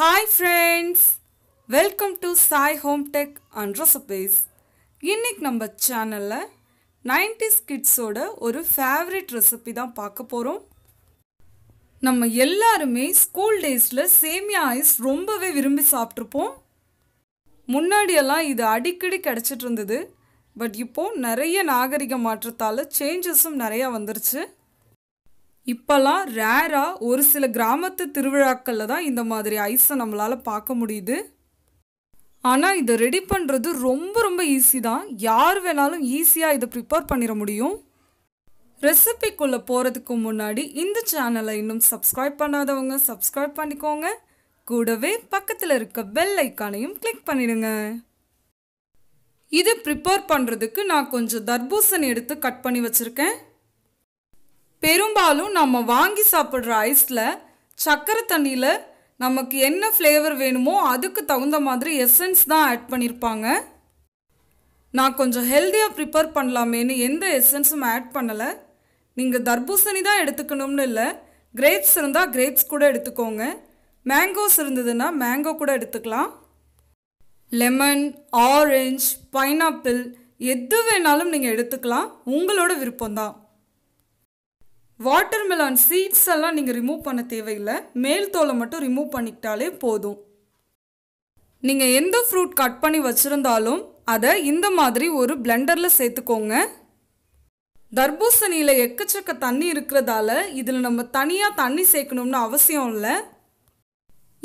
hi friends welcome to Sai home tech and recipes இன்றைக்கி நம்ம சேனலில் நைன்டிஸ் கிட்ஸோட ஒரு ஃபேவரட் ரெசிபி தான் பார்க்க போகிறோம் நம்ம எல்லாருமே ஸ்கூல் டேஸில் சேமியா ஐஸ் ரொம்பவே விரும்பி சாப்பிட்ருப்போம் முன்னாடியெல்லாம் இது அடிக்கடி கிடச்சிட்டு இருந்தது பட் இப்போது நிறைய நாகரிக மாற்றத்தால் சேஞ்சஸும் நிறையா வந்துருச்சு இப்போல்லாம் ரேராக ஒரு சில கிராமத்து திருவிழாக்களில் தான் இந்த மாதிரி ஐஸை நம்மளால் பார்க்க முடியுது ஆனால் இதை ரெடி பண்ணுறது ரொம்ப ரொம்ப ஈஸி தான் யார் வேணாலும் ஈஸியாக இதை ப்ரிப்பேர் பண்ணிட முடியும் ரெசிபிக்குள்ளே போகிறதுக்கு முன்னாடி இந்த சேனலை இன்னும் சப்ஸ்கிரைப் பண்ணாதவங்க சப்ஸ்கிரைப் பண்ணிக்கோங்க கூடவே பக்கத்தில் இருக்க பெல் ஐக்கானையும் கிளிக் பண்ணிடுங்க இது ப்ரிப்பேர் பண்ணுறதுக்கு நான் கொஞ்சம் தர்பூசணி எடுத்து கட் பண்ணி வச்சுருக்கேன் பெரும்பாலும் நம்ம வாங்கி சாப்பிட்ற ஐஸில் சர்க்கரை தண்ணியில் நமக்கு என்ன ஃப்ளேவர் வேணுமோ அதுக்கு தகுந்த மாதிரி எசன்ஸ் தான் ஆட் பண்ணியிருப்பாங்க நான் கொஞ்சம் ஹெல்த்தியாக ப்ரிப்பேர் பண்ணலாமேன்னு எந்த எசன்ஸும் ஆட் பண்ணலை நீங்கள் தர்பூசணி தான் எடுத்துக்கணும்னு இல்லை கிரேப்ஸ் இருந்தால் கிரேப்ஸ் கூட எடுத்துக்கோங்க மேங்கோஸ் இருந்ததுன்னா மேங்கோ கூட எடுத்துக்கலாம் லெமன் ஆரஞ்ச் பைனாப்பிள் எது வேணாலும் நீங்கள் எடுத்துக்கலாம் உங்களோட விருப்பம்தான் வாட்டர் மெலான் சீட்ஸ் எல்லாம் நீங்கள் ரிமூவ் பண்ண தேவையில்லை மேல் தோலை மட்டும் ரிமூவ் பண்ணிக்கிட்டாலே போதும் நீங்கள் எந்த ஃப்ரூட் கட் பண்ணி வச்சுருந்தாலும் அதை இந்த மாதிரி ஒரு பிளெண்டரில் சேர்த்துக்கோங்க தர்பூசணியில் எக்கச்சக்க தண்ணி இருக்கிறதால இதில் நம்ம தனியாக தண்ணி சேர்க்கணும்னு அவசியம் இல்லை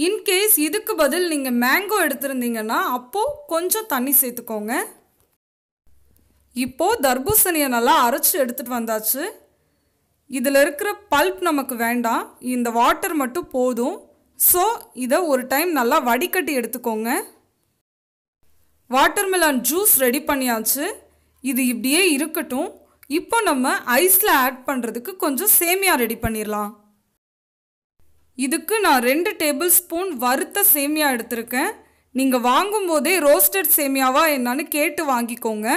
இன்கேஸ் இதுக்கு பதில் நீங்கள் மேங்கோ எடுத்திருந்தீங்கன்னா அப்போது கொஞ்சம் தண்ணி சேர்த்துக்கோங்க இப்போது தர்பூசணியை நல்லா அரைச்சி எடுத்துகிட்டு வந்தாச்சு இதில் இருக்கிற பல்ப் நமக்கு வேண்டாம் இந்த வாட்டர் மட்டும் போதும் ஸோ இதை ஒரு டைம் நல்லா வடிகட்டி எடுத்துக்கோங்க வாட்டர்மெலான் ஜூஸ் ரெடி பண்ணியாச்சு இது இப்படியே இருக்கட்டும் இப்போ நம்ம ஐஸில் ஆட் பண்ணுறதுக்கு கொஞ்சம் சேமியா ரெடி பண்ணிடலாம் இதுக்கு நான் ரெண்டு டேபிள் ஸ்பூன் வறுத்த சேமியா எடுத்திருக்கேன் நீங்கள் வாங்கும்போதே ரோஸ்டட் சேமியாவா என்னான்னு கேட்டு வாங்கிக்கோங்க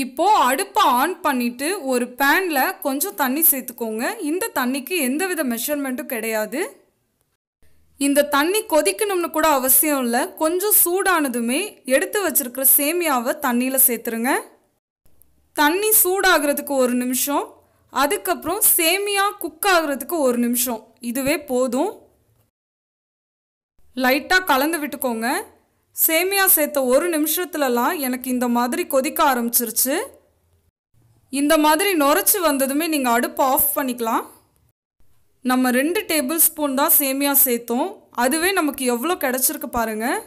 இப்போ அடுப்பை ஆன் பண்ணிவிட்டு ஒரு பேனில் கொஞ்சம் தண்ணி சேர்த்துக்கோங்க இந்த தண்ணிக்கு எந்தவித மெஷர்மெண்ட்டும் கிடையாது இந்த தண்ணி கொதிக்கணும்னு கூட அவசியம் இல்லை கொஞ்சம் சூடானதுமே எடுத்து வச்சிருக்கிற சேமியாவை தண்ணியில் சேர்த்துருங்க தண்ணி சூடாகிறதுக்கு ஒரு நிமிஷம் அதுக்கப்புறம் சேமியா குக் ஆகிறதுக்கு ஒரு நிமிஷம் இதுவே போதும் லைட்டாக கலந்து விட்டுக்கோங்க சேமியா சேர்த்த ஒரு நிமிஷத்துலலாம் எனக்கு இந்த மாதிரி கொதிக்க ஆரம்பிச்சிருச்சு இந்த மாதிரி நுரைச்சி வந்ததுமே நீங்கள் அடுப்பு ஆஃப் பண்ணிக்கலாம் நம்ம ரெண்டு டேபிள் ஸ்பூன் தான் சேமியா சேர்த்தோம் அதுவே நமக்கு எவ்வளோ கிடச்சிருக்கு பாருங்கள்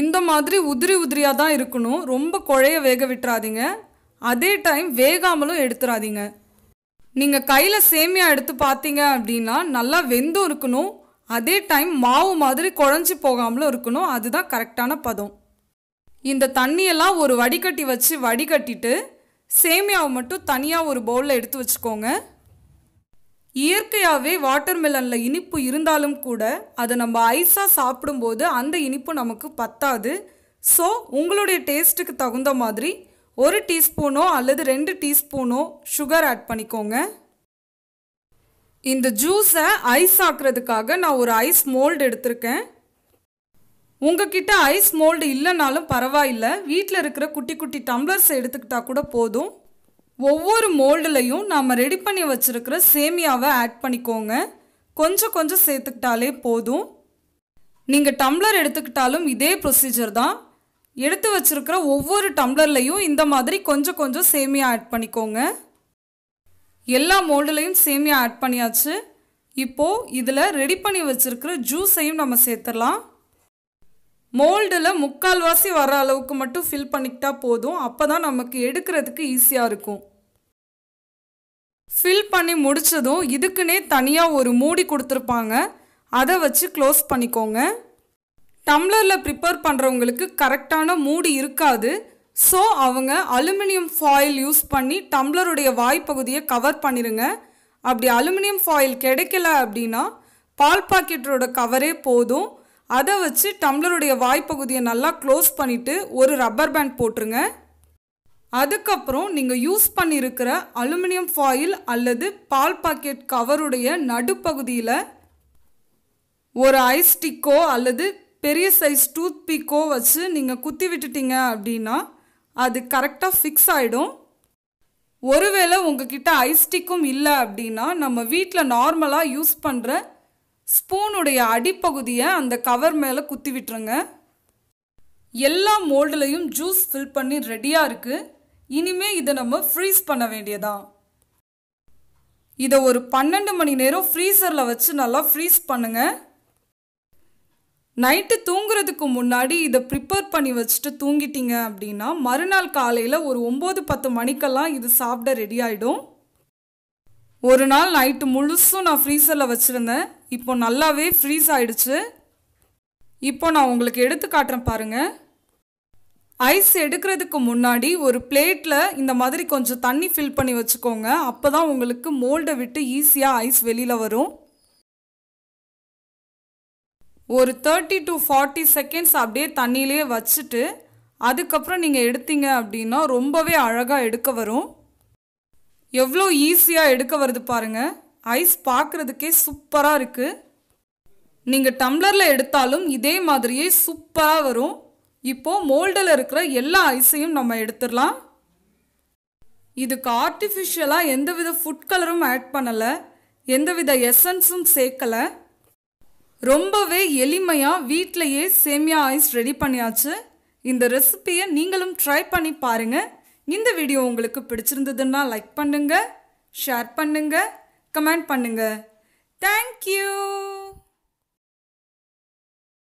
இந்த மாதிரி உதிரி உதிரியாக தான் இருக்கணும் ரொம்ப குழைய வேக விட்டுறாதீங்க அதே டைம் வேகாமலும் எடுத்துடாதீங்க நீங்கள் கையில் சேமியா எடுத்து பார்த்தீங்க அப்படின்னா நல்லா வெந்தும் இருக்கணும் அதே டைம் மாவு மாதிரி குழஞ்சி போகாமலும் இருக்கணும் அதுதான் கரெக்டான பதம் இந்த தண்ணியெல்லாம் ஒரு வடிகட்டி வச்சு வடிகட்டிட்டு சேமியாவை மட்டும் தனியாக ஒரு பவுலில் எடுத்து வச்சுக்கோங்க இயற்கையாகவே வாட்டர்மெலனில் இனிப்பு இருந்தாலும் கூட அதை நம்ம ஐஸாக சாப்பிடும்போது அந்த இனிப்பு நமக்கு பத்தாது ஸோ உங்களுடைய டேஸ்ட்டுக்கு தகுந்த மாதிரி ஒரு டீஸ்பூனோ அல்லது ரெண்டு டீஸ்பூனோ சுகர் ஆட் பண்ணிக்கோங்க இந்த ஜூஸை ஐஸ் ஆக்குறதுக்காக நான் ஒரு ஐஸ் மோல்டு எடுத்திருக்கேன் உங்ககிட்ட ஐஸ் மோல்டு இல்லைனாலும் பரவாயில்லை வீட்டில் இருக்கிற குட்டி குட்டி டம்ளர்ஸ் எடுத்துக்கிட்டால் கூட போதும் ஒவ்வொரு மோல்டுலையும் நாம் ரெடி பண்ணி வச்சுருக்கிற சேமியாவை ஆட் பண்ணிக்கோங்க கொஞ்சம் கொஞ்சம் சேர்த்துக்கிட்டாலே போதும் நீங்கள் டம்ளர் எடுத்துக்கிட்டாலும் இதே ப்ரொசீஜர் தான் எடுத்து வச்சுருக்கிற ஒவ்வொரு டம்ளர்லையும் இந்த மாதிரி கொஞ்சம் கொஞ்சம் சேமியா ஆட் பண்ணிக்கோங்க எல்லா மோல்டுலையும் சேமியா ஆட் பண்ணியாச்சு இப்போது இதில் ரெடி பண்ணி வச்சுருக்கிற ஜூஸையும் நம்ம சேர்த்துடலாம் மோல்டில் முக்கால்வாசி வர அளவுக்கு மட்டும் ஃபில் பண்ணிக்கிட்டா போதும் அப்போ தான் நமக்கு எடுக்கிறதுக்கு ஈஸியாக இருக்கும் ஃபில் பண்ணி முடித்ததும் இதுக்குன்னே தனியாக ஒரு மூடி கொடுத்துருப்பாங்க அதை வச்சு க்ளோஸ் பண்ணிக்கோங்க டம்ளரில் ப்ரிப்பேர் பண்ணுறவங்களுக்கு கரெக்டான மூடி இருக்காது ஸோ அவங்க அலுமினியம் ஃபாயில் யூஸ் பண்ணி டம்ளருடைய வாய்ப்பகுதியை கவர் பண்ணிடுங்க அப்படி அலுமினியம் ஃபாயில் கிடைக்கல அப்படின்னா பால் பாக்கெட்டோட கவரே போதும் அதை வச்சு டம்ளருடைய வாய்ப்பகுதியை நல்லா க்ளோஸ் பண்ணிவிட்டு ஒரு ரப்பர் பேண்ட் போட்டுருங்க அதுக்கப்புறம் நீங்கள் யூஸ் பண்ணியிருக்கிற அலுமினியம் ஃபாயில் அல்லது பால் பாக்கெட் கவருடைய நடுப்பகுதியில் ஒரு ஐஸ் ஸ்டிக்கோ அல்லது பெரிய சைஸ் டூத் பீக்கோ வச்சு நீங்கள் குத்தி விட்டுட்டீங்க அப்படின்னா அது கரெக்டாக ஃபிக்ஸ் ஆகிடும் ஒருவேளை உங்ககிட்ட ஐஸ்டிக்கும் இல்லை அப்படின்னா நம்ம வீட்டில் நார்மலாக யூஸ் பண்ணுற ஸ்பூனுடைய அடிப்பகுதியை அந்த கவர் மேலே குத்தி விட்டுருங்க எல்லா மோல்டுலையும் ஜூஸ் ஃபில் பண்ணி ரெடியாக இருக்குது இனிமேல் இதை நம்ம ஃப்ரீஸ் பண்ண வேண்டியதான் இதை ஒரு பன்னெண்டு மணி நேரம் ஃப்ரீசரில் வச்சு நல்லா ஃப்ரீஸ் பண்ணுங்கள் நைட்டு தூங்குறதுக்கு முன்னாடி இதை ப்ரிப்பேர் பண்ணி வச்சுட்டு தூங்கிட்டீங்க அப்படின்னா மறுநாள் காலையில் ஒரு ஒம்பது பத்து மணிக்கெல்லாம் இது சாப்பிட ரெடி ஆகிடும் ஒரு நாள் நைட்டு முழுசும் நான் ஃப்ரீசரில் வச்சுருந்தேன் இப்போ நல்லாவே ஃப்ரீஸ் ஆயிடுச்சு இப்போ நான் உங்களுக்கு எடுத்து காட்டுறேன் பாருங்கள் ஐஸ் எடுக்கிறதுக்கு முன்னாடி ஒரு பிளேட்டில் இந்த மாதிரி கொஞ்சம் தண்ணி ஃபில் பண்ணி வச்சுக்கோங்க அப்போ தான் உங்களுக்கு மோல்டை விட்டு ஈஸியாக ஐஸ் வெளியில் வரும் ஒரு தேர்ட்டி டு ஃபார்ட்டி செகண்ட்ஸ் அப்படியே தண்ணியிலே வச்சுட்டு அதுக்கப்புறம் நீங்கள் எடுத்தீங்க அப்படின்னா ரொம்பவே அழகாக எடுக்க வரும் எவ்வளோ ஈஸியாக எடுக்க வருது பாருங்கள் ஐஸ் பார்க்குறதுக்கே சூப்பராக இருக்குது நீங்கள் டம்ளரில் எடுத்தாலும் இதே மாதிரியே சூப்பராக வரும் இப்போது மோல்டில் இருக்கிற எல்லா ஐஸையும் நம்ம எடுத்துடலாம் இதுக்கு ஆர்டிஃபிஷியலாக எந்தவித ஃபுட் கலரும் ஆட் பண்ணலை எந்தவித எசன்ஸும் சேர்க்கலை ரொம்பவே எளிமையாக வீட்டிலையே சேமியா ஐஸ் ரெடி பண்ணியாச்சு இந்த ரெசிப்பியை நீங்களும் ட்ரை பண்ணி பாருங்கள் இந்த வீடியோ உங்களுக்கு பிடிச்சிருந்ததுன்னா லைக் பண்ணுங்கள் ஷேர் பண்ணுங்கள் கமெண்ட் பண்ணுங்கள் தேங்க்யூ